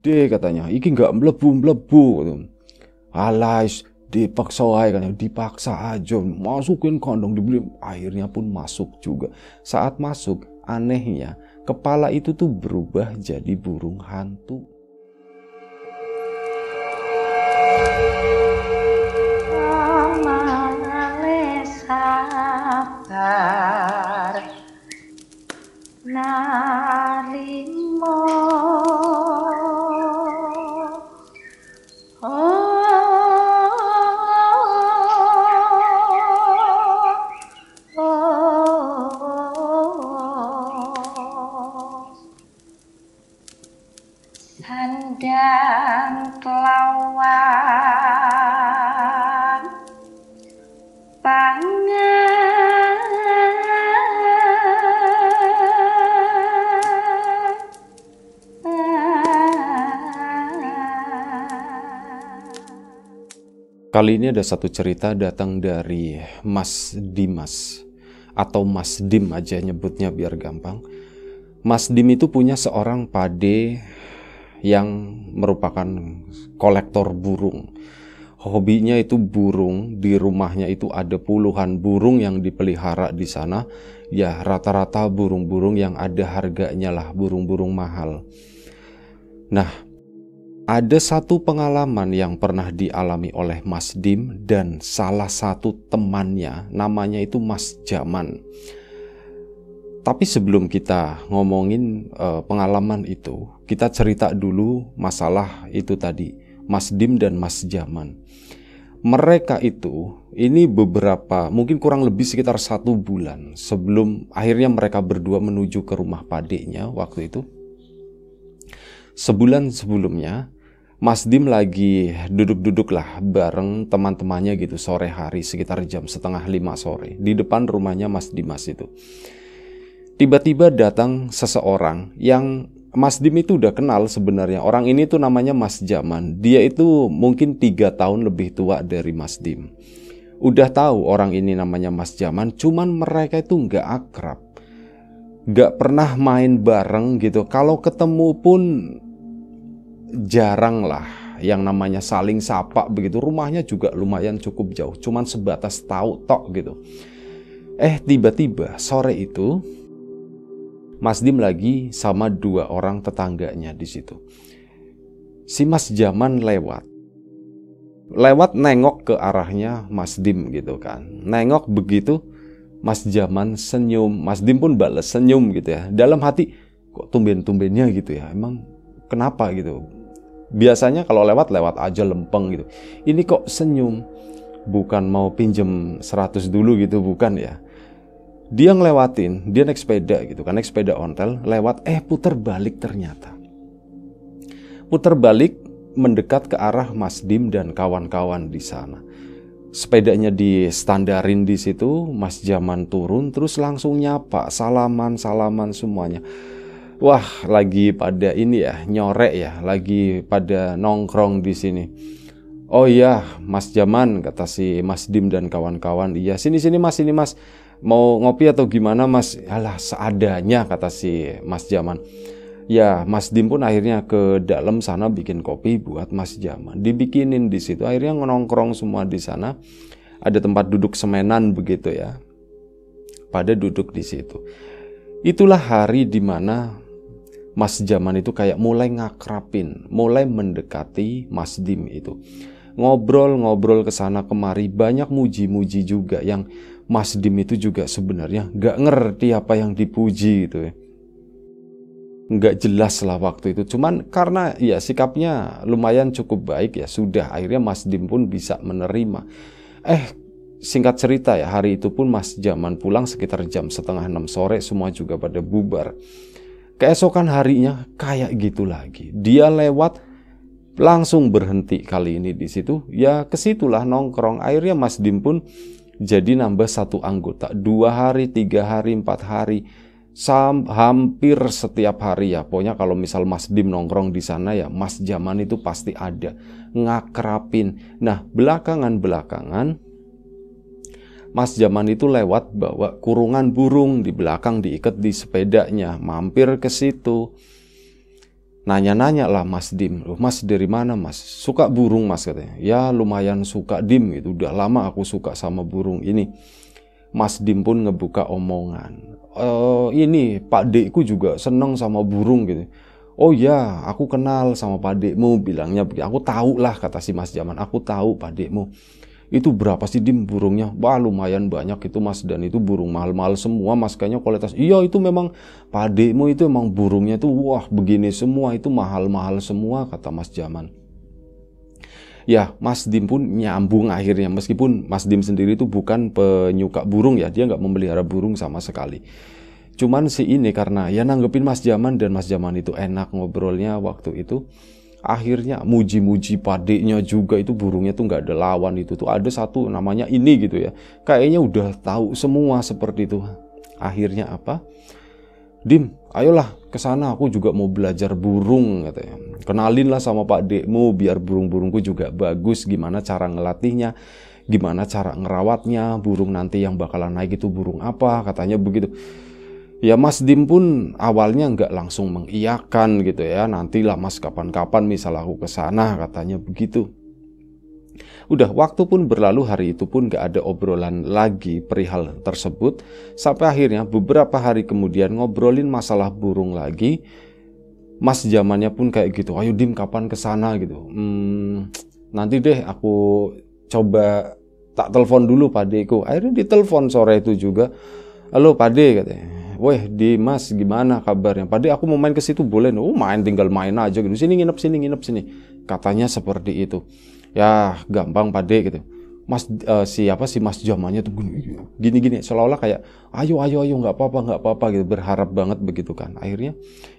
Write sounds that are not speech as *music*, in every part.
Dek katanya, iki nggak melebu-melebu. alas dipaksa aja kan, dipaksa aja. Masukin kondom dibeli, akhirnya pun masuk juga. Saat masuk, anehnya kepala itu tuh berubah jadi burung hantu. Nah. Kali ini ada satu cerita datang dari Mas Dimas atau Mas Dim aja nyebutnya biar gampang. Mas Dim itu punya seorang pade yang merupakan kolektor burung. Hobinya itu burung, di rumahnya itu ada puluhan burung yang dipelihara di sana. Ya, rata-rata burung-burung yang ada harganya lah, burung-burung mahal. Nah, ada satu pengalaman yang pernah dialami oleh Mas Dim dan salah satu temannya, namanya itu Mas Jaman. Tapi sebelum kita ngomongin uh, pengalaman itu, kita cerita dulu masalah itu tadi, Mas Dim dan Mas Jaman. Mereka itu ini beberapa, mungkin kurang lebih sekitar satu bulan sebelum akhirnya mereka berdua menuju ke rumah padeknya waktu itu. Sebulan sebelumnya, Mas Dim lagi duduk-duduk lah bareng teman-temannya gitu sore hari sekitar jam setengah lima sore di depan rumahnya Mas Dimas itu. Tiba-tiba datang seseorang yang Mas Dim itu udah kenal sebenarnya. Orang ini tuh namanya Mas Jaman. Dia itu mungkin tiga tahun lebih tua dari Mas Dim. Udah tahu orang ini namanya Mas Jaman, cuman mereka itu nggak akrab. Gak pernah main bareng gitu. Kalau ketemu pun jarang lah yang namanya saling sapa begitu. Rumahnya juga lumayan cukup jauh, cuman sebatas tahu tok gitu. Eh tiba-tiba sore itu Mas Dim lagi sama dua orang tetangganya di situ. Si Mas Jaman lewat. Lewat nengok ke arahnya Mas Dim gitu kan. Nengok begitu Mas Jaman senyum. Mas Dim pun balas senyum gitu ya. Dalam hati kok tumben-tumbennya gitu ya. Emang kenapa gitu biasanya kalau lewat lewat aja lempeng gitu ini kok senyum bukan mau pinjem 100 dulu gitu bukan ya dia ngelewatin dia naik sepeda gitu kan naik sepeda ontel lewat eh puter balik ternyata puter balik mendekat ke arah Mas Dim dan kawan-kawan di sana sepedanya di standarin di situ Mas Jaman turun terus langsung nyapa salaman salaman semuanya wah lagi pada ini ya nyorek ya, lagi pada nongkrong di sini. Oh iya, Mas Jaman kata si Mas Dim dan kawan-kawan. Iya, sini-sini Mas, ini Mas. Mau ngopi atau gimana Mas? Alah, seadanya kata si Mas Jaman. Ya, Mas Dim pun akhirnya ke dalam sana bikin kopi buat Mas Jaman. Dibikinin di situ. Akhirnya nongkrong semua di sana. Ada tempat duduk semenan begitu ya. Pada duduk di situ. Itulah hari dimana Mas Jaman itu kayak mulai ngakrapin, mulai mendekati Mas Dim itu. Ngobrol-ngobrol ke sana kemari, banyak muji-muji juga yang Mas Dim itu juga sebenarnya gak ngerti apa yang dipuji gitu ya. Gak jelas lah waktu itu, cuman karena ya sikapnya lumayan cukup baik ya sudah akhirnya Mas Dim pun bisa menerima. Eh singkat cerita ya hari itu pun Mas Jaman pulang sekitar jam setengah enam sore semua juga pada bubar. Keesokan harinya kayak gitu lagi. Dia lewat langsung berhenti kali ini di situ. Ya kesitulah nongkrong. airnya Mas Dim pun jadi nambah satu anggota. Dua hari, tiga hari, empat hari. Sam, hampir setiap hari ya. Pokoknya kalau misal Mas Dim nongkrong di sana ya, Mas zaman itu pasti ada. Ngakrapin. Nah, belakangan-belakangan Mas Zaman itu lewat bawa kurungan burung di belakang diikat di sepedanya, mampir ke situ. Nanya-nanya lah Mas Dim, loh Mas dari mana Mas? Suka burung Mas katanya. Ya lumayan suka Dim itu udah lama aku suka sama burung ini. Mas Dim pun ngebuka omongan. E, ini Pak Dekku juga seneng sama burung gitu. Oh ya, aku kenal sama Pak Dekmu bilangnya. Aku tahu lah kata si Mas Zaman, aku tahu Pak Dekmu itu berapa sih dim burungnya? Wah lumayan banyak itu mas dan itu burung mahal-mahal semua mas kayaknya kualitas. Iya itu memang pademu itu emang burungnya tuh wah begini semua itu mahal-mahal semua kata mas zaman. Ya Mas Dim pun nyambung akhirnya meskipun Mas Dim sendiri itu bukan penyuka burung ya dia nggak memelihara burung sama sekali. Cuman si ini karena ya nanggepin Mas zaman dan Mas zaman itu enak ngobrolnya waktu itu akhirnya muji-muji padeknya juga itu burungnya tuh nggak ada lawan itu tuh ada satu namanya ini gitu ya kayaknya udah tahu semua seperti itu akhirnya apa Dim ayolah ke sana aku juga mau belajar burung katanya kenalin lah sama Pak Dekmu biar burung-burungku juga bagus gimana cara ngelatihnya gimana cara ngerawatnya burung nanti yang bakalan naik itu burung apa katanya begitu ya Mas Dim pun awalnya nggak langsung mengiyakan gitu ya. Nantilah Mas kapan-kapan misal aku ke sana katanya begitu. Udah waktu pun berlalu hari itu pun nggak ada obrolan lagi perihal tersebut Sampai akhirnya beberapa hari kemudian ngobrolin masalah burung lagi Mas zamannya pun kayak gitu Ayo Dim kapan kesana gitu hmm, Nanti deh aku coba tak telepon dulu padeku Akhirnya ditelepon sore itu juga Halo pade katanya weh Dimas gimana kabarnya? Pade aku mau main ke situ boleh? Oh main tinggal main aja gitu. Sini nginep sini nginep sini. Katanya seperti itu. Ya gampang Pade gitu. Mas uh, eh, sih sih Mas Jamannya tuh gini-gini seolah-olah kayak ayo ayo ayo nggak apa-apa nggak apa-apa gitu berharap banget begitu kan akhirnya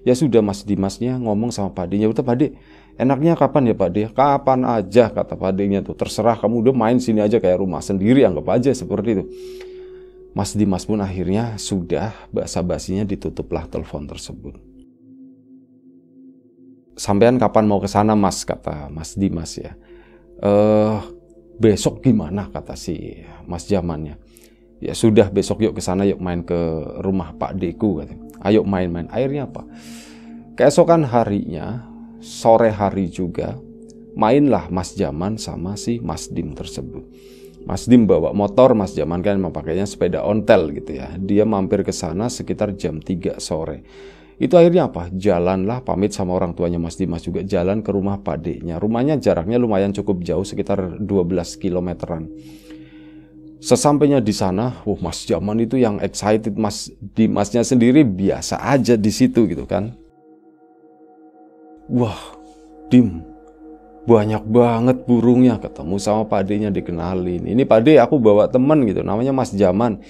ya sudah Mas Dimasnya ngomong sama Padinya. udah padi enaknya kapan ya Pade kapan aja kata padinya tuh terserah kamu udah main sini aja kayak rumah sendiri anggap aja seperti itu Mas Dimas pun akhirnya sudah basa-basinya ditutuplah telepon tersebut. Sampean kapan mau ke sana mas kata Mas Dimas ya. Eh besok gimana kata si Mas Jamannya. Ya sudah besok yuk ke sana yuk main ke rumah Pak Deku katanya. Ayo main-main. Airnya apa? Keesokan harinya sore hari juga mainlah Mas Jaman sama si Mas Dim tersebut. Mas Dim bawa motor, Mas Jaman kan memakainya sepeda ontel gitu ya. Dia mampir ke sana sekitar jam 3 sore. Itu akhirnya apa? Jalanlah pamit sama orang tuanya Mas Dimas juga jalan ke rumah padenya. Rumahnya jaraknya lumayan cukup jauh sekitar 12 kilometeran. Sesampainya di sana, wah Mas Jaman itu yang excited Mas Dimasnya sendiri biasa aja di situ gitu kan. Wah, Dim, banyak banget burungnya ketemu sama padenya dikenalin ini pade aku bawa temen gitu namanya Mas Jaman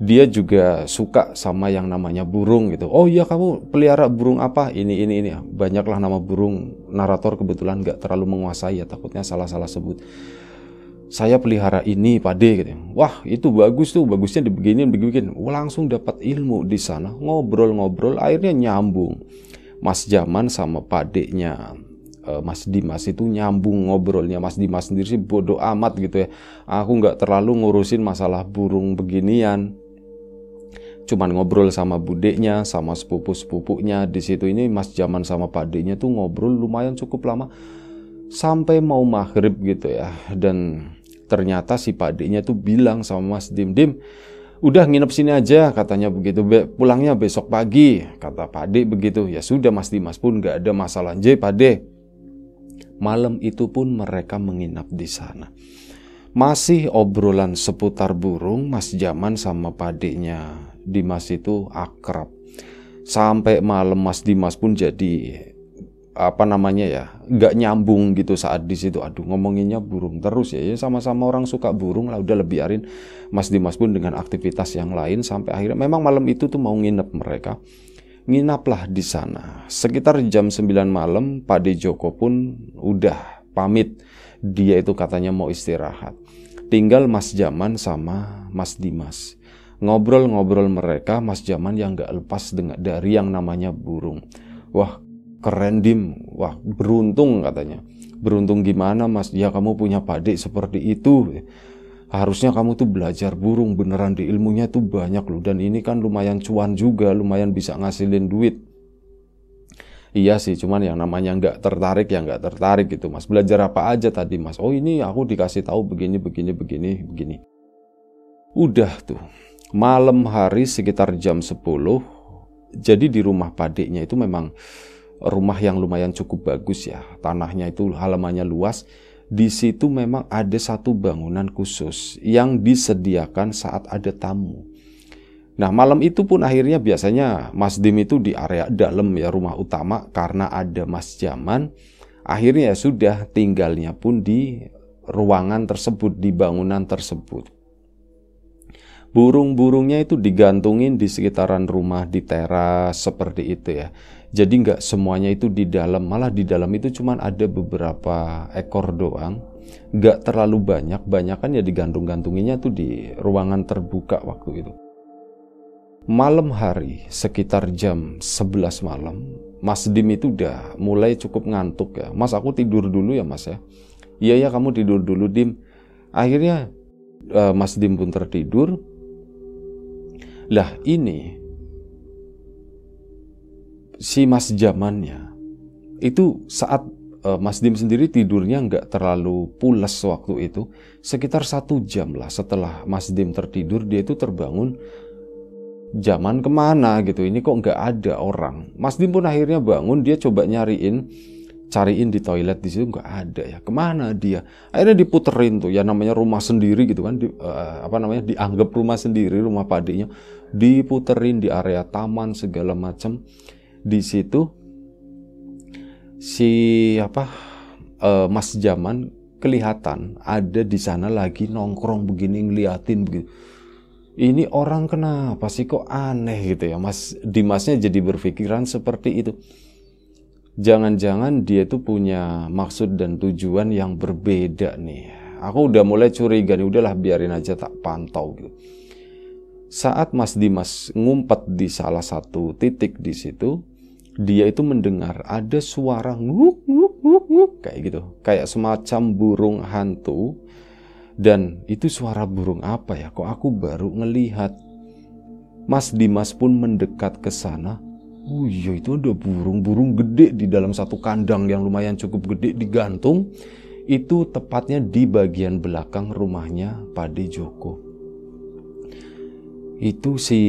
dia juga suka sama yang namanya burung gitu oh iya kamu pelihara burung apa ini ini ini banyaklah nama burung narator kebetulan nggak terlalu menguasai ya takutnya salah-salah sebut saya pelihara ini pade gitu wah itu bagus tuh bagusnya dibeginin begini oh, langsung dapat ilmu di sana ngobrol-ngobrol akhirnya nyambung Mas Jaman sama padeknya Eh, Mas Dimas itu nyambung ngobrolnya Mas Dimas sendiri sih bodoh amat gitu ya aku nggak terlalu ngurusin masalah burung beginian cuman ngobrol sama budeknya sama sepupu-sepupunya di situ ini Mas Jaman sama padenya tuh ngobrol lumayan cukup lama sampai mau maghrib gitu ya dan ternyata si padenya tuh bilang sama Mas Dim Dim udah nginep sini aja katanya begitu Be, pulangnya besok pagi kata Pade begitu ya sudah Mas Dimas pun nggak ada masalah J Pade Malam itu pun mereka menginap di sana. Masih obrolan seputar burung, Mas Jaman sama padiknya Dimas itu akrab. Sampai malam Mas Dimas pun jadi apa namanya ya nggak nyambung gitu saat di situ aduh ngomonginnya burung terus ya, ya sama-sama orang suka burung lah udah lebih arin Mas Dimas pun dengan aktivitas yang lain sampai akhirnya memang malam itu tuh mau nginep mereka nginaplah di sana. Sekitar jam 9 malam, Pade Joko pun udah pamit. Dia itu katanya mau istirahat. Tinggal Mas Jaman sama Mas Dimas. Ngobrol-ngobrol mereka, Mas Jaman yang gak lepas dengan, dari yang namanya burung. Wah, keren Dim. Wah, beruntung katanya. Beruntung gimana Mas? Ya kamu punya Pade seperti itu harusnya kamu tuh belajar burung beneran di ilmunya tuh banyak loh dan ini kan lumayan cuan juga lumayan bisa ngasilin duit Iya sih, cuman yang namanya nggak tertarik ya nggak tertarik gitu mas. Belajar apa aja tadi mas? Oh ini aku dikasih tahu begini, begini, begini, begini. Udah tuh, malam hari sekitar jam 10, jadi di rumah padeknya itu memang rumah yang lumayan cukup bagus ya. Tanahnya itu halamannya luas, di situ memang ada satu bangunan khusus yang disediakan saat ada tamu. Nah, malam itu pun akhirnya biasanya Mas Dim itu di area dalam ya rumah utama karena ada mas jaman. Akhirnya ya sudah tinggalnya pun di ruangan tersebut, di bangunan tersebut. Burung-burungnya itu digantungin di sekitaran rumah, di teras, seperti itu ya. Jadi nggak semuanya itu di dalam, malah di dalam itu cuman ada beberapa ekor doang. Nggak terlalu banyak, banyak kan ya digantung-gantunginnya tuh di ruangan terbuka waktu itu. Malam hari, sekitar jam 11 malam, Mas Dim itu udah mulai cukup ngantuk ya. Mas aku tidur dulu ya mas ya. Iya ya kamu tidur dulu Dim. Akhirnya uh, Mas Dim pun tertidur. Lah ini si Mas Jamannya itu saat uh, Mas Dim sendiri tidurnya nggak terlalu pulas waktu itu sekitar satu jam lah setelah Mas Dim tertidur dia itu terbangun Jaman kemana gitu ini kok nggak ada orang Mas Dim pun akhirnya bangun dia coba nyariin cariin di toilet di situ nggak ada ya kemana dia akhirnya diputerin tuh ya namanya rumah sendiri gitu kan di, uh, apa namanya dianggap rumah sendiri rumah padinya diputerin di area taman segala macam di situ si apa uh, Mas Jaman kelihatan ada di sana lagi nongkrong begini ngeliatin begitu. Ini orang kenapa sih kok aneh gitu ya Mas Dimasnya jadi berpikiran seperti itu. Jangan-jangan dia itu punya maksud dan tujuan yang berbeda nih. Aku udah mulai curiga nih, udahlah biarin aja tak pantau gitu. Saat Mas Dimas ngumpet di salah satu titik di situ, dia itu mendengar ada suara nguk nguk nguk nguk kayak gitu kayak semacam burung hantu dan itu suara burung apa ya kok aku baru ngelihat Mas Dimas pun mendekat ke sana Oh iya itu ada burung-burung gede di dalam satu kandang yang lumayan cukup gede digantung Itu tepatnya di bagian belakang rumahnya Pade Joko itu si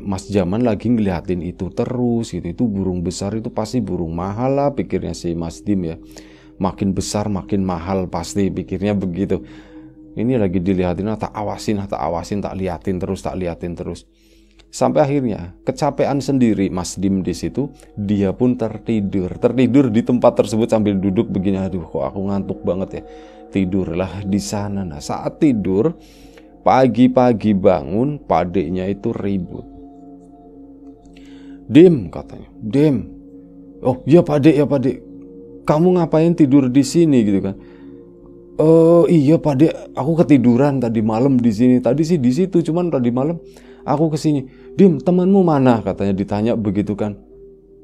Mas Jaman lagi ngeliatin itu terus gitu itu burung besar itu pasti burung mahal lah pikirnya si Mas Dim ya makin besar makin mahal pasti pikirnya begitu ini lagi dilihatin ah, tak awasin ah, tak awasin tak liatin terus tak liatin terus sampai akhirnya kecapean sendiri Mas Dim di situ dia pun tertidur tertidur di tempat tersebut sambil duduk begini aduh kok aku ngantuk banget ya tidurlah di sana nah saat tidur Pagi-pagi bangun, padeknya itu ribut. Dim katanya, Dim. Oh iya padek ya padek. Kamu ngapain tidur di sini gitu kan? Eh uh, iya padek, aku ketiduran tadi malam di sini. Tadi sih di situ, cuman tadi malam aku kesini. Dim temanmu mana? Katanya ditanya begitu kan.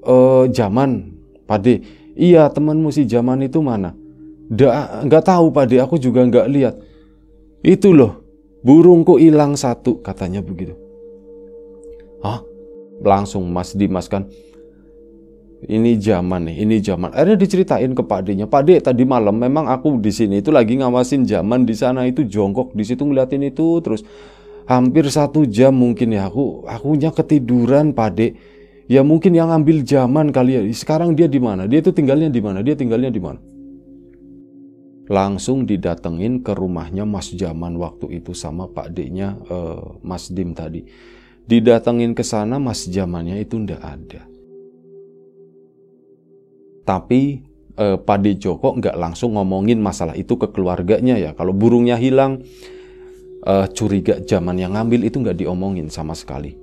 Eh zaman pade. Iya temanmu si zaman itu mana? nggak tahu pade, aku juga nggak lihat. Itu loh, burungku hilang satu, katanya begitu. Hah? Langsung Mas Dimas kan, ini zaman nih, ini zaman. Akhirnya diceritain ke Pak Pak tadi malam memang aku di sini itu lagi ngawasin zaman di sana itu jongkok di situ ngeliatin itu terus hampir satu jam mungkin ya aku akunya ketiduran Pak Ya mungkin yang ambil zaman kali ya. Sekarang dia di mana? Dia itu tinggalnya di mana? Dia tinggalnya di mana? langsung didatengin ke rumahnya Mas Jaman waktu itu sama Pak D-nya eh, Mas Dim tadi. Didatengin ke sana Mas Jamannya itu ndak ada. Tapi eh, Pak D Joko nggak langsung ngomongin masalah itu ke keluarganya ya. Kalau burungnya hilang, eh, curiga Jaman yang ngambil itu nggak diomongin sama sekali.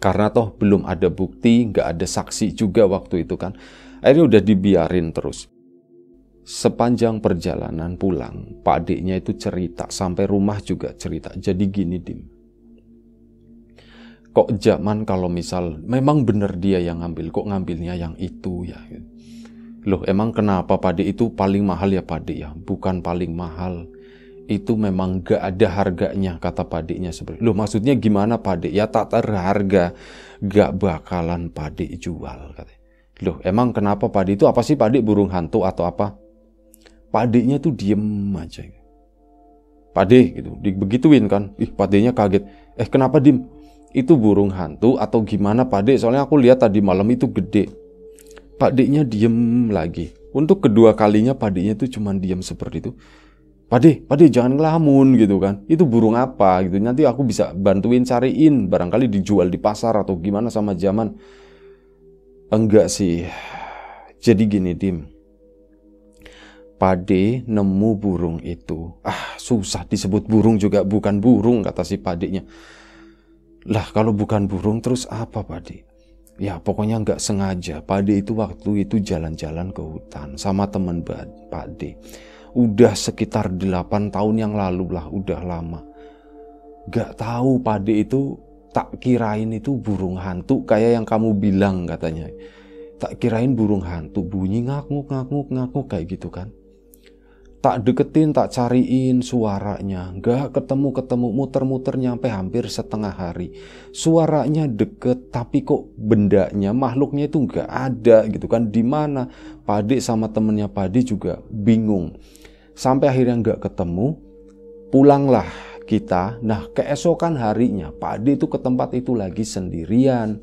Karena toh belum ada bukti, nggak ada saksi juga waktu itu kan. Akhirnya udah dibiarin terus sepanjang perjalanan pulang, Pak Adiknya itu cerita, sampai rumah juga cerita. Jadi gini, Dim. Kok zaman kalau misal, memang benar dia yang ngambil, kok ngambilnya yang itu ya. Loh, emang kenapa padi itu paling mahal ya padi ya? Bukan paling mahal, itu memang gak ada harganya kata padiknya seperti loh maksudnya gimana padik ya tak terharga gak bakalan padik jual katanya loh emang kenapa padik itu apa sih padik burung hantu atau apa Padenya tuh diem aja. Pade gitu, dibegituin kan. Ih, padenya kaget. Eh, kenapa dim? Itu burung hantu atau gimana pade? Soalnya aku lihat tadi malam itu gede. Padenya diem lagi. Untuk kedua kalinya padenya tuh cuman diem seperti itu. Pade, pade jangan ngelamun gitu kan. Itu burung apa gitu. Nanti aku bisa bantuin cariin. Barangkali dijual di pasar atau gimana sama zaman. Enggak sih. Jadi gini, Dim. Pade nemu burung itu. Ah, susah disebut burung juga bukan burung kata si padenya. Lah kalau bukan burung terus apa Pade? Ya pokoknya nggak sengaja. Pade itu waktu itu jalan-jalan ke hutan sama teman Pade. Udah sekitar 8 tahun yang lalu lah, udah lama. Gak tahu Pade itu tak kirain itu burung hantu kayak yang kamu bilang katanya. Tak kirain burung hantu bunyi ngakuk ngakuk ngakuk kayak gitu kan tak deketin, tak cariin suaranya. Nggak ketemu-ketemu, muter-muter nyampe hampir setengah hari. Suaranya deket, tapi kok bendanya, makhluknya itu nggak ada gitu kan. Di mana Padi sama temennya Padi juga bingung. Sampai akhirnya nggak ketemu, pulanglah kita. Nah keesokan harinya Padi itu ke tempat itu lagi sendirian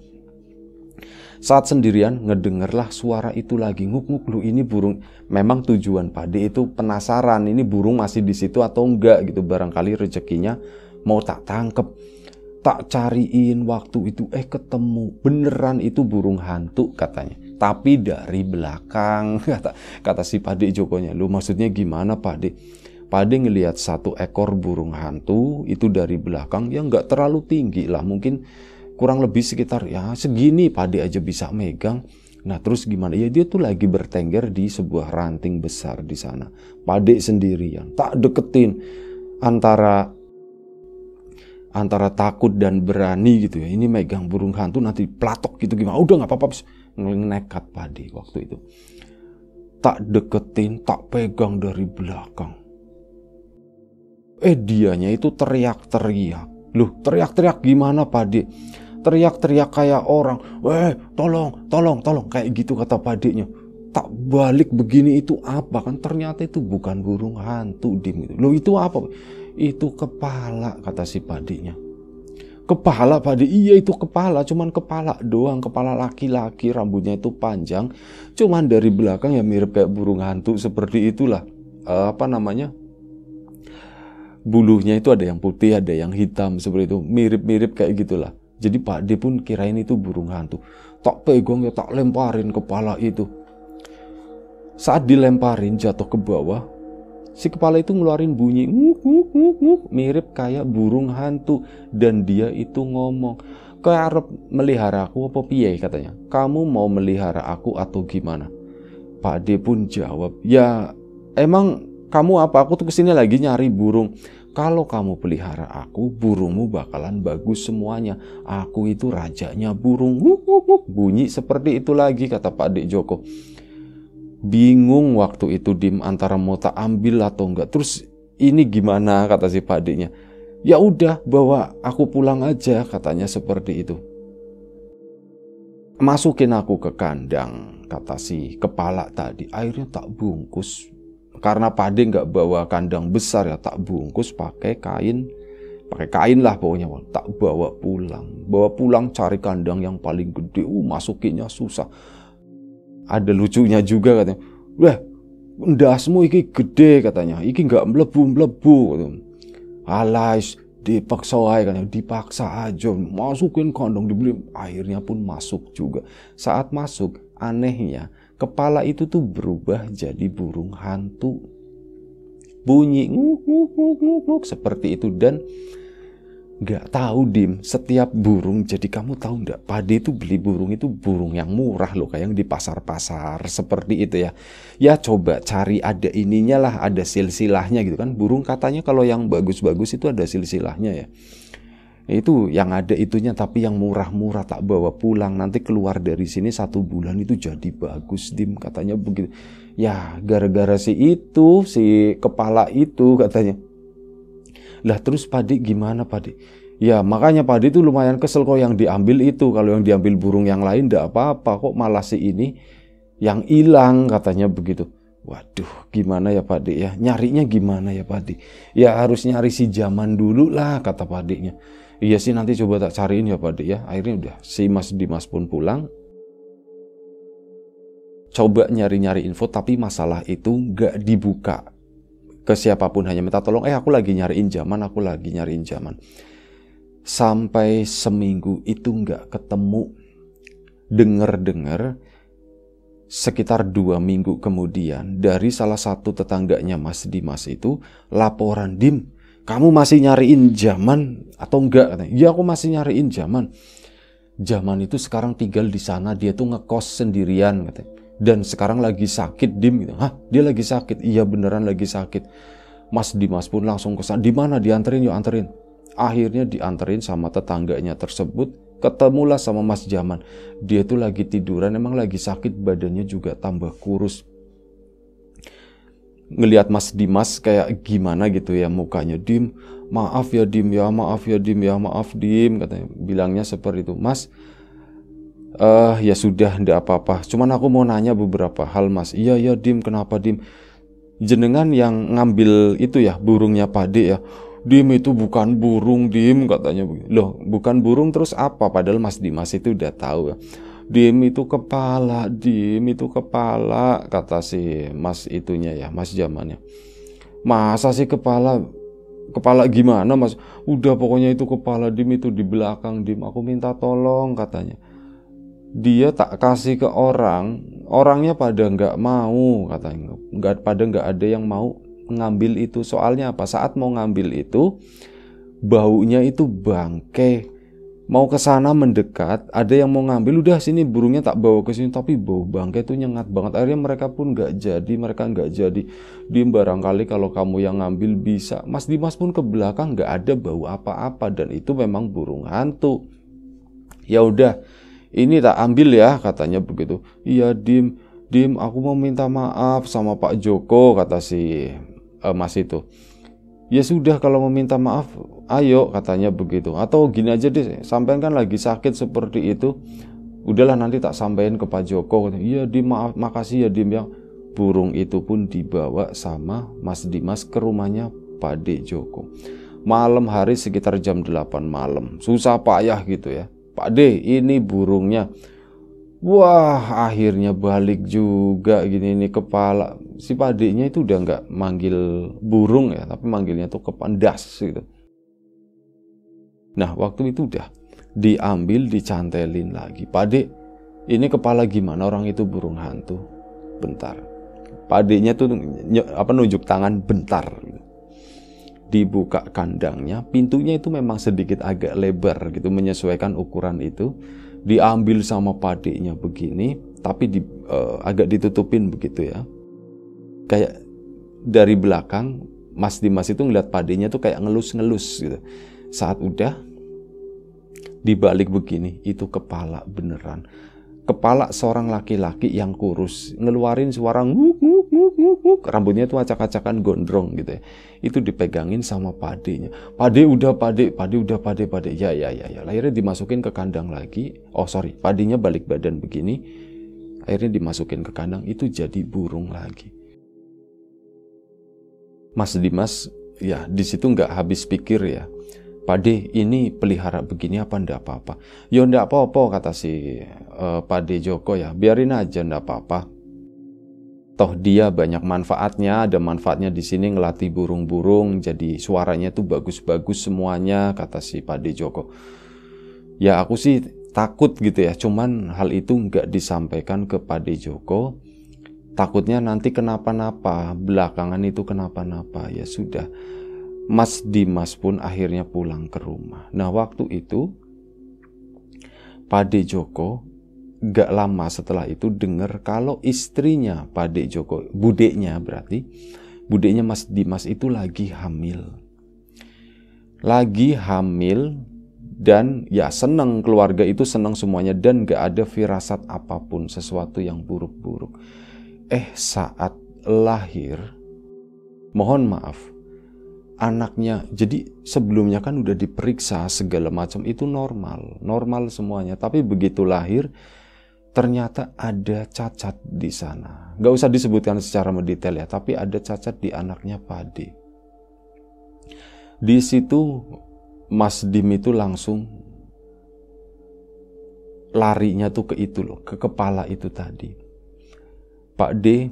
saat sendirian, ngedengerlah suara itu lagi nguk-nguk lu ini burung. Memang tujuan pade itu penasaran ini burung masih di situ atau enggak gitu. Barangkali rezekinya mau tak tangkep. Tak cariin waktu itu eh ketemu beneran itu burung hantu katanya. Tapi dari belakang *laughs* kata kata si pade Jokonya. Lu maksudnya gimana pade? Pade ngelihat satu ekor burung hantu itu dari belakang yang nggak terlalu tinggi lah mungkin kurang lebih sekitar ya segini padi aja bisa megang. Nah terus gimana? Ya dia tuh lagi bertengger di sebuah ranting besar di sana. padi sendirian, tak deketin antara antara takut dan berani gitu ya. Ini megang burung hantu nanti platok gitu gimana? Udah nggak apa-apa, nekat padi waktu itu. Tak deketin, tak pegang dari belakang. Eh dianya itu teriak-teriak Loh, teriak-teriak gimana pakde Teriak-teriak kayak orang, "Weh, tolong, tolong, tolong." Kayak gitu kata nya Tak balik begini itu apa kan? Ternyata itu bukan burung hantu, Dim. Gitu. Loh, itu apa? Itu kepala kata si nya Kepala padi, iya itu kepala, cuman kepala doang, kepala laki-laki, rambutnya itu panjang, cuman dari belakang ya mirip kayak burung hantu seperti itulah. Eh, apa namanya? bulunya itu ada yang putih, ada yang hitam seperti itu, mirip-mirip kayak gitulah. Jadi Pak D pun kirain itu burung hantu. Tak pegang ya tak lemparin kepala itu. Saat dilemparin jatuh ke bawah, si kepala itu ngeluarin bunyi mirip kayak burung hantu dan dia itu ngomong kau Arab melihara aku apa piye katanya kamu mau melihara aku atau gimana Pak D pun jawab ya emang kamu apa? Aku tuh kesini lagi nyari burung. Kalau kamu pelihara aku, burungmu bakalan bagus semuanya. Aku itu rajanya burung. Wuk, wuk, wuk. Bunyi seperti itu lagi, kata Pak Dek Joko. Bingung waktu itu Dim antara mau tak ambil atau enggak. Terus ini gimana, kata si Pak Deknya. Ya udah, bawa aku pulang aja, katanya seperti itu. Masukin aku ke kandang, kata si kepala tadi. airnya tak bungkus, karena pade nggak bawa kandang besar ya tak bungkus pakai kain pakai kain lah pokoknya bang. tak bawa pulang bawa pulang cari kandang yang paling gede uh masukinnya susah ada lucunya juga katanya wah ndasmu iki gede katanya iki nggak melebu melebu Alas dipaksa aja kan dipaksa aja masukin kandang. dibeli akhirnya pun masuk juga saat masuk anehnya kepala itu tuh berubah jadi burung hantu. Bunyi nguk nguk nguk nguk, nguk seperti itu dan nggak tahu dim setiap burung jadi kamu tahu nggak pade itu beli burung itu burung yang murah loh kayak yang di pasar pasar seperti itu ya ya coba cari ada ininya lah ada silsilahnya gitu kan burung katanya kalau yang bagus-bagus itu ada silsilahnya ya itu yang ada itunya tapi yang murah-murah tak bawa pulang nanti keluar dari sini satu bulan itu jadi bagus dim katanya begitu ya gara-gara si itu si kepala itu katanya lah terus padi gimana padi ya makanya padi itu lumayan kesel kok yang diambil itu kalau yang diambil burung yang lain tidak apa-apa kok malah si ini yang hilang katanya begitu Waduh, gimana ya Pak ya? Nyarinya gimana ya Pak Ya harus nyari si zaman dulu lah, kata Pak Diknya. Iya sih nanti coba tak cariin ya Pak ya. Akhirnya udah si Mas Dimas pun pulang. Coba nyari-nyari info tapi masalah itu nggak dibuka ke siapapun hanya minta tolong eh aku lagi nyariin zaman aku lagi nyariin zaman sampai seminggu itu nggak ketemu denger-dengar sekitar dua minggu kemudian dari salah satu tetangganya Mas Dimas itu laporan Dim kamu masih nyariin zaman atau enggak katanya ya aku masih nyariin zaman zaman itu sekarang tinggal di sana dia tuh ngekos sendirian katanya dan sekarang lagi sakit dim gitu hah dia lagi sakit iya beneran lagi sakit mas dimas pun langsung kesan di mana dianterin yuk anterin akhirnya dianterin sama tetangganya tersebut ketemulah sama mas Zaman. dia tuh lagi tiduran emang lagi sakit badannya juga tambah kurus ngelihat Mas Dimas kayak gimana gitu ya mukanya Dim maaf ya Dim ya maaf ya Dim ya maaf Dim katanya bilangnya seperti itu Mas eh uh, ya sudah ndak apa-apa cuman aku mau nanya beberapa hal Mas iya ya Dim kenapa Dim jenengan yang ngambil itu ya burungnya Pade ya Dim itu bukan burung Dim katanya loh bukan burung terus apa padahal Mas Dimas itu udah tahu ya Dim itu kepala, Dim itu kepala, kata si mas itunya ya, mas zamannya. Masa sih kepala, kepala gimana mas? Udah pokoknya itu kepala Dim itu di belakang Dim, aku minta tolong katanya. Dia tak kasih ke orang, orangnya pada nggak mau katanya, nggak pada nggak ada yang mau ngambil itu. Soalnya apa? Saat mau ngambil itu, baunya itu bangke mau ke sana mendekat, ada yang mau ngambil, udah sini burungnya tak bawa ke sini, tapi bau bangke itu nyengat banget. Akhirnya mereka pun nggak jadi, mereka nggak jadi. Dim barangkali kalau kamu yang ngambil bisa. Mas Dimas pun ke belakang nggak ada bau apa-apa dan itu memang burung hantu. Ya udah, ini tak ambil ya katanya begitu. Iya Dim, Dim aku mau minta maaf sama Pak Joko kata si eh, Mas itu ya sudah kalau meminta maaf ayo katanya begitu atau gini aja deh sampean kan lagi sakit seperti itu udahlah nanti tak sampein ke Pak Joko iya di maaf makasih ya Dim ya burung itu pun dibawa sama Mas Dimas ke rumahnya Pak D Joko malam hari sekitar jam 8 malam susah payah gitu ya Pak D ini burungnya Wah, akhirnya balik juga gini ini kepala si padeknya itu udah nggak manggil burung ya, tapi manggilnya tuh kepandas gitu. Nah, waktu itu udah diambil, dicantelin lagi. Pade, ini kepala gimana orang itu burung hantu? Bentar. Padenya tuh apa nunjuk tangan bentar. Dibuka kandangnya, pintunya itu memang sedikit agak lebar gitu menyesuaikan ukuran itu. Diambil sama padenya begini, tapi di, uh, agak ditutupin begitu ya kayak dari belakang Mas Dimas itu ngeliat padenya tuh kayak ngelus-ngelus gitu. Saat udah dibalik begini, itu kepala beneran. Kepala seorang laki-laki yang kurus, ngeluarin suara nguk nguk nguk nguk, nguk. rambutnya tuh acak-acakan gondrong gitu ya. Itu dipegangin sama padenya. Pade udah pade, pade udah pade pade. Ya ya ya ya. Akhirnya dimasukin ke kandang lagi. Oh sorry, padinya balik badan begini. Akhirnya dimasukin ke kandang itu jadi burung lagi Mas Dimas ya di situ nggak habis pikir ya. Pade ini pelihara begini apa ndak apa-apa. Yo ya, ndak apa-apa kata si uh, Pade Joko ya. Biarin aja ndak apa-apa. Toh dia banyak manfaatnya, ada manfaatnya di sini ngelatih burung-burung, jadi suaranya tuh bagus-bagus semuanya, kata si Pade Joko. Ya aku sih takut gitu ya, cuman hal itu nggak disampaikan ke Pade Joko, Takutnya nanti kenapa-napa, belakangan itu kenapa-napa. Ya sudah, Mas Dimas pun akhirnya pulang ke rumah. Nah waktu itu, Pade Joko gak lama setelah itu dengar kalau istrinya Pade Joko, budeknya berarti, budeknya Mas Dimas itu lagi hamil. Lagi hamil dan ya seneng keluarga itu seneng semuanya dan gak ada firasat apapun sesuatu yang buruk-buruk eh saat lahir mohon maaf anaknya jadi sebelumnya kan udah diperiksa segala macam itu normal normal semuanya tapi begitu lahir ternyata ada cacat di sana nggak usah disebutkan secara mendetail ya tapi ada cacat di anaknya Padi di situ Mas Dim itu langsung larinya tuh ke itu loh ke kepala itu tadi Pak D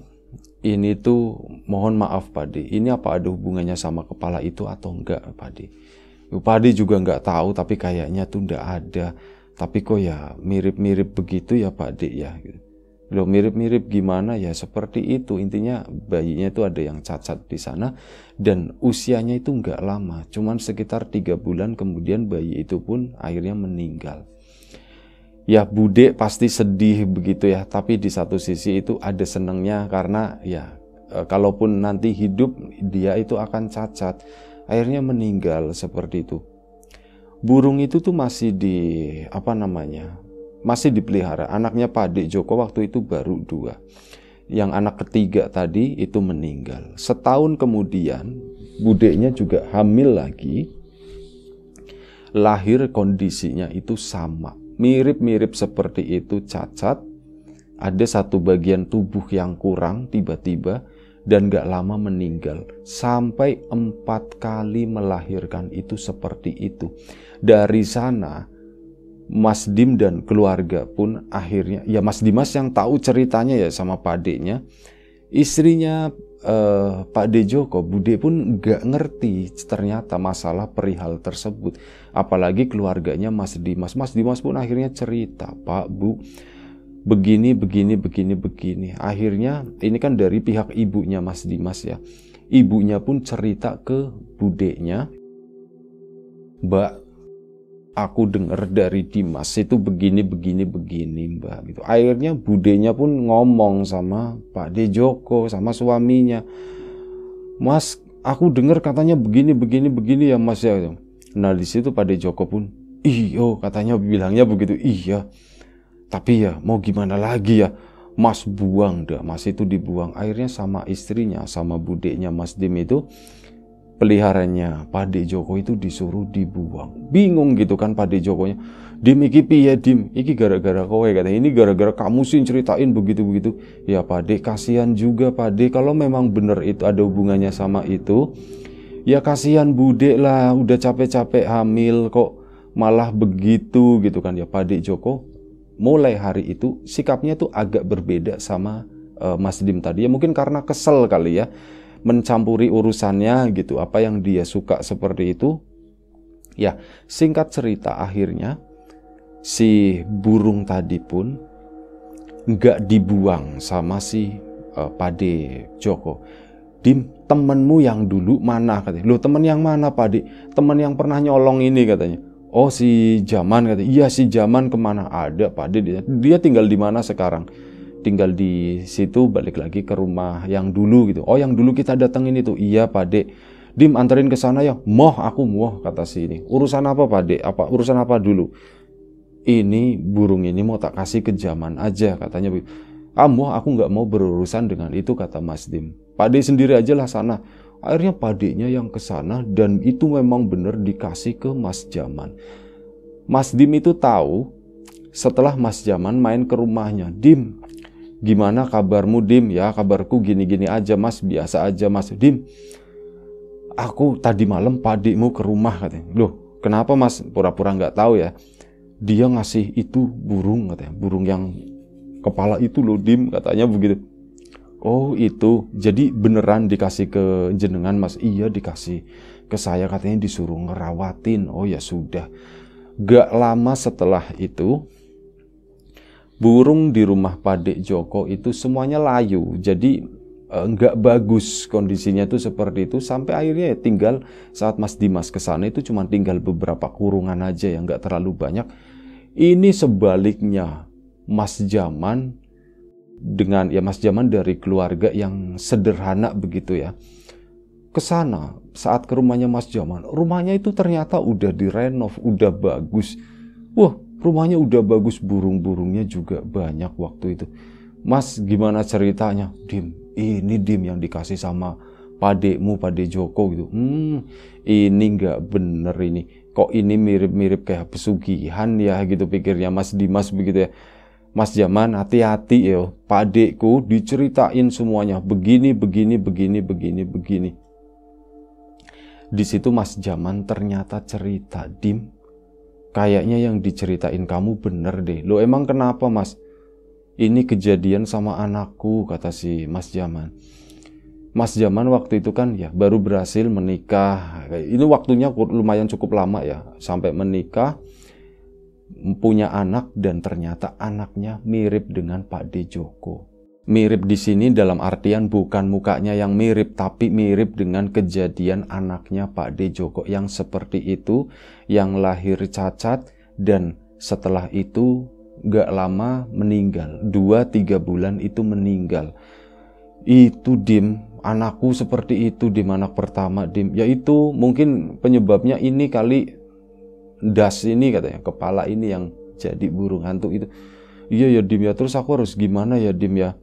ini tuh mohon maaf Pak D ini apa ada hubungannya sama kepala itu atau enggak Pak D Pak D juga enggak tahu tapi kayaknya tuh enggak ada tapi kok ya mirip-mirip begitu ya Pak D ya Loh mirip-mirip gimana ya seperti itu intinya bayinya itu ada yang cacat di sana dan usianya itu enggak lama cuman sekitar tiga bulan kemudian bayi itu pun akhirnya meninggal ya bude pasti sedih begitu ya tapi di satu sisi itu ada senengnya karena ya e, kalaupun nanti hidup dia itu akan cacat akhirnya meninggal seperti itu burung itu tuh masih di apa namanya masih dipelihara anaknya Pak Joko waktu itu baru dua yang anak ketiga tadi itu meninggal. Setahun kemudian, budeknya juga hamil lagi. Lahir kondisinya itu sama mirip-mirip seperti itu cacat, ada satu bagian tubuh yang kurang tiba-tiba dan gak lama meninggal. Sampai empat kali melahirkan itu seperti itu. Dari sana Mas Dim dan keluarga pun akhirnya, ya Mas Dimas yang tahu ceritanya ya sama padenya, istrinya uh, Pak De Joko, Bude pun gak ngerti ternyata masalah perihal tersebut. Apalagi keluarganya Mas Dimas. Mas Dimas pun akhirnya cerita, Pak Bu, begini, begini, begini, begini. Akhirnya ini kan dari pihak ibunya Mas Dimas ya. Ibunya pun cerita ke budenya, Mbak aku dengar dari Dimas itu begini begini begini mbak gitu akhirnya budenya pun ngomong sama Pak De Joko sama suaminya Mas aku dengar katanya begini begini begini ya Mas ya nah di situ Pak De Joko pun iyo katanya bilangnya begitu iya tapi ya mau gimana lagi ya Mas buang dah Mas itu dibuang akhirnya sama istrinya sama budenya Mas Dim itu peliharanya Pade Joko itu disuruh dibuang bingung gitu kan Pade Jokonya Dim iki piye Dim iki gara-gara kowe kata ini gara-gara kamu sih ceritain begitu-begitu ya Pade kasihan juga Pade kalau memang bener itu ada hubungannya sama itu ya kasihan Bude lah udah capek-capek hamil kok malah begitu gitu kan ya Pade Joko mulai hari itu sikapnya tuh agak berbeda sama uh, Mas Dim tadi ya mungkin karena kesel kali ya mencampuri urusannya gitu apa yang dia suka seperti itu ya singkat cerita akhirnya si burung tadi pun nggak dibuang sama si uh, Pade Joko Dim temenmu yang dulu mana katanya lo temen yang mana Pade temen yang pernah nyolong ini katanya oh si Jaman katanya iya si Jaman kemana ada Pade dia, dia tinggal di mana sekarang tinggal di situ balik lagi ke rumah yang dulu gitu oh yang dulu kita datengin itu iya pade dim anterin ke sana ya moh aku moh kata si ini urusan apa pade apa urusan apa dulu ini burung ini mau tak kasih ke jaman aja katanya ah aku nggak mau berurusan dengan itu kata mas dim pade sendiri aja lah sana akhirnya padenya yang ke sana dan itu memang benar dikasih ke mas jaman mas dim itu tahu setelah Mas Jaman main ke rumahnya, Dim, gimana kabarmu Dim? Ya kabarku gini-gini aja mas, biasa aja mas. Dim, aku tadi malam padikmu ke rumah katanya. Loh, kenapa mas? Pura-pura nggak -pura tahu ya. Dia ngasih itu burung katanya, burung yang kepala itu loh Dim katanya begitu. Oh itu, jadi beneran dikasih ke jenengan mas? Iya dikasih ke saya katanya disuruh ngerawatin. Oh ya sudah. Gak lama setelah itu burung di rumah Padek Joko itu semuanya layu. Jadi enggak bagus kondisinya itu seperti itu sampai akhirnya ya tinggal saat Mas Dimas ke sana itu cuma tinggal beberapa kurungan aja yang enggak terlalu banyak. Ini sebaliknya Mas Jaman dengan ya Mas Jaman dari keluarga yang sederhana begitu ya. Ke sana saat ke rumahnya Mas Jaman, rumahnya itu ternyata udah direnov, udah bagus. Wah, rumahnya udah bagus burung-burungnya juga banyak waktu itu mas gimana ceritanya dim ini dim yang dikasih sama padekmu pade Joko gitu hmm ini nggak bener ini kok ini mirip-mirip kayak pesugihan ya gitu pikirnya mas Dimas begitu ya Mas Jaman hati-hati ya padekku diceritain semuanya begini begini begini begini begini di situ Mas Jaman ternyata cerita Dim kayaknya yang diceritain kamu bener deh. Lo emang kenapa mas? Ini kejadian sama anakku, kata si mas Jaman. Mas Jaman waktu itu kan ya baru berhasil menikah. Ini waktunya lumayan cukup lama ya, sampai menikah punya anak dan ternyata anaknya mirip dengan Pak D Joko. Mirip di sini dalam artian bukan mukanya yang mirip, tapi mirip dengan kejadian anaknya Pak D. Joko yang seperti itu, yang lahir cacat dan setelah itu gak lama meninggal. Dua tiga bulan itu meninggal. Itu Dim, anakku seperti itu Dim, anak pertama Dim. Yaitu mungkin penyebabnya ini kali das ini katanya, kepala ini yang jadi burung hantu itu. Iya ya Dim ya, terus aku harus gimana ya Dim ya?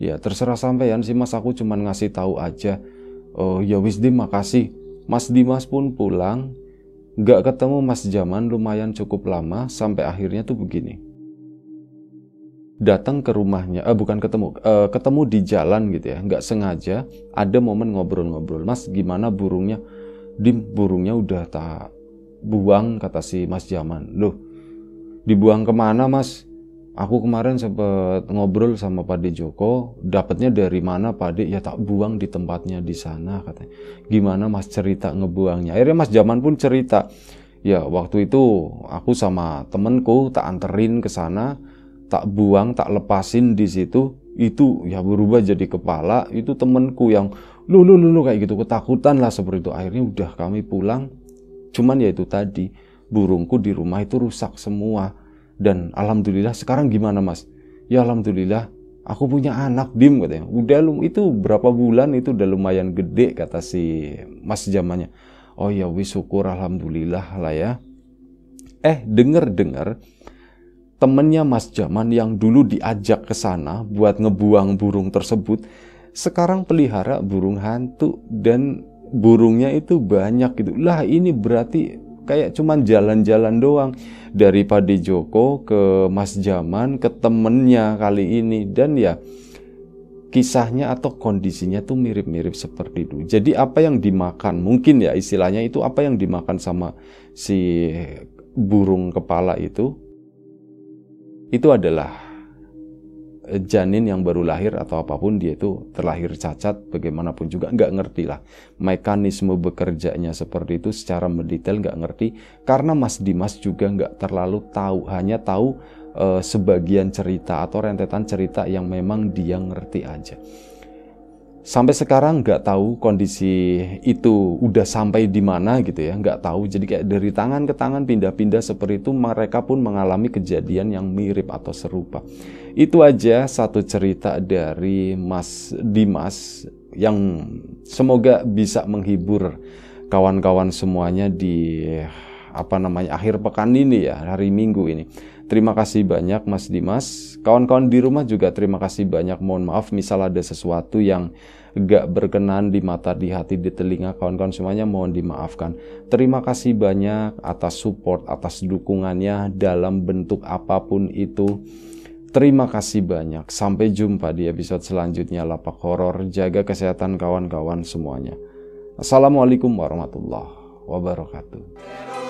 ya terserah sampean sih mas aku cuman ngasih tahu aja oh ya wis di makasih mas Dimas pun pulang Gak ketemu mas zaman lumayan cukup lama sampai akhirnya tuh begini datang ke rumahnya eh, bukan ketemu eh, ketemu di jalan gitu ya Gak sengaja ada momen ngobrol-ngobrol mas gimana burungnya Dim burungnya udah tak buang kata si Mas zaman. Loh, dibuang kemana Mas? Aku kemarin sempat ngobrol sama Pak De Joko, dapatnya dari mana Pak De? Ya tak buang di tempatnya di sana katanya. Gimana Mas cerita ngebuangnya? Akhirnya Mas Jaman pun cerita. Ya waktu itu aku sama temenku tak anterin ke sana, tak buang, tak lepasin di situ. Itu ya berubah jadi kepala, itu temenku yang lu lu lu, lu kayak gitu ketakutan lah seperti itu. Akhirnya udah kami pulang. Cuman ya itu tadi burungku di rumah itu rusak semua dan alhamdulillah sekarang gimana mas? Ya alhamdulillah aku punya anak Dim katanya. Udah lum itu berapa bulan itu udah lumayan gede kata si mas zamannya. Oh ya wis syukur alhamdulillah lah ya. Eh denger-dengar temennya mas zaman yang dulu diajak ke sana buat ngebuang burung tersebut sekarang pelihara burung hantu dan burungnya itu banyak gitu. Lah ini berarti kayak cuman jalan-jalan doang dari Pak Joko ke Mas Jaman ke temennya kali ini dan ya kisahnya atau kondisinya tuh mirip-mirip seperti itu. Jadi apa yang dimakan mungkin ya istilahnya itu apa yang dimakan sama si burung kepala itu itu adalah janin yang baru lahir atau apapun dia itu terlahir cacat bagaimanapun juga nggak ngerti lah mekanisme bekerjanya seperti itu secara mendetail nggak ngerti karena Mas Dimas juga nggak terlalu tahu hanya tahu uh, sebagian cerita atau rentetan cerita yang memang dia ngerti aja sampai sekarang nggak tahu kondisi itu udah sampai di mana gitu ya nggak tahu jadi kayak dari tangan ke tangan pindah-pindah seperti itu mereka pun mengalami kejadian yang mirip atau serupa itu aja satu cerita dari Mas Dimas yang semoga bisa menghibur kawan-kawan semuanya di apa namanya akhir pekan ini ya hari Minggu ini Terima kasih banyak Mas Dimas. Kawan-kawan di rumah juga terima kasih banyak. Mohon maaf misal ada sesuatu yang gak berkenan di mata, di hati, di telinga kawan-kawan semuanya mohon dimaafkan. Terima kasih banyak atas support, atas dukungannya dalam bentuk apapun itu. Terima kasih banyak. Sampai jumpa di episode selanjutnya Lapak Horor. Jaga kesehatan kawan-kawan semuanya. Assalamualaikum warahmatullahi wabarakatuh.